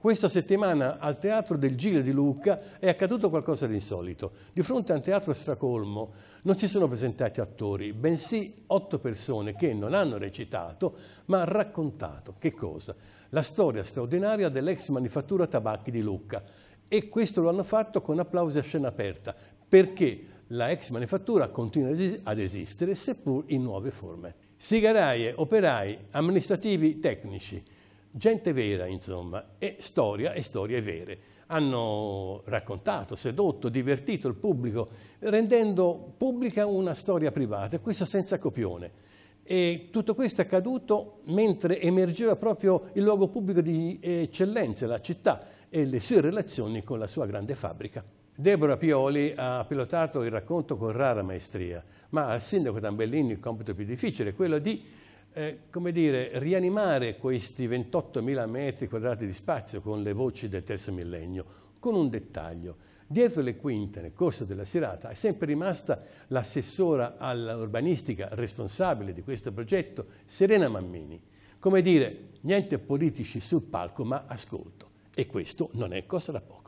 Questa settimana al Teatro del Gile di Lucca è accaduto qualcosa di insolito. Di fronte a un teatro stracolmo non si sono presentati attori, bensì otto persone che non hanno recitato, ma raccontato, che cosa? La storia straordinaria dell'ex manifattura tabacchi di Lucca. E questo lo hanno fatto con applausi a scena aperta, perché la ex manifattura continua ad esistere, seppur in nuove forme. Sigaraie, operai, amministrativi, tecnici gente vera, insomma, e storia e storie vere. Hanno raccontato, sedotto, divertito il pubblico, rendendo pubblica una storia privata, e questo senza copione. E tutto questo è accaduto mentre emergeva proprio il luogo pubblico di eccellenza, la città, e le sue relazioni con la sua grande fabbrica. Deborah Pioli ha pilotato il racconto con rara maestria, ma al sindaco Tambellini il compito più difficile è quello di eh, come dire, rianimare questi 28.000 metri quadrati di spazio con le voci del terzo millennio, con un dettaglio. Dietro le quinte, nel corso della serata, è sempre rimasta l'assessora all'urbanistica responsabile di questo progetto, Serena Mammini. Come dire, niente politici sul palco, ma ascolto. E questo non è cosa da poco.